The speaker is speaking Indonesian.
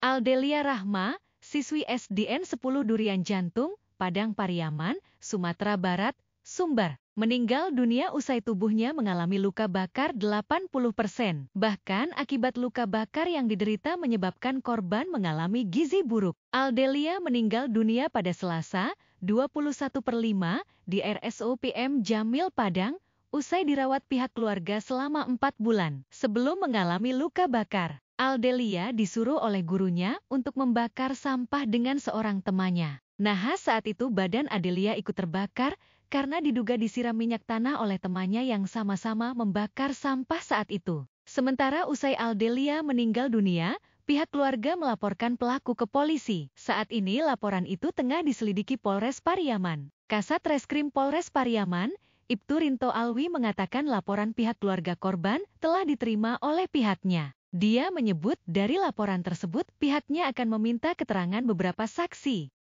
Aldelia Rahma, siswi SDN 10 Durian Jantung, Padang Pariaman, Sumatera Barat, Sumbar, meninggal dunia usai tubuhnya mengalami luka bakar 80%. Bahkan akibat luka bakar yang diderita menyebabkan korban mengalami gizi buruk. Aldelia meninggal dunia pada Selasa, 21 per 5, di RSOPM Jamil Padang, usai dirawat pihak keluarga selama 4 bulan sebelum mengalami luka bakar. Aldelia disuruh oleh gurunya untuk membakar sampah dengan seorang temannya. Nah, saat itu badan Adelia ikut terbakar karena diduga disiram minyak tanah oleh temannya yang sama-sama membakar sampah saat itu. Sementara usai Aldelia meninggal dunia, pihak keluarga melaporkan pelaku ke polisi. Saat ini laporan itu tengah diselidiki Polres Pariaman. Kasat Reskrim Polres Pariaman, Ibtu Rinto Alwi mengatakan laporan pihak keluarga korban telah diterima oleh pihaknya. Dia menyebut dari laporan tersebut pihaknya akan meminta keterangan beberapa saksi.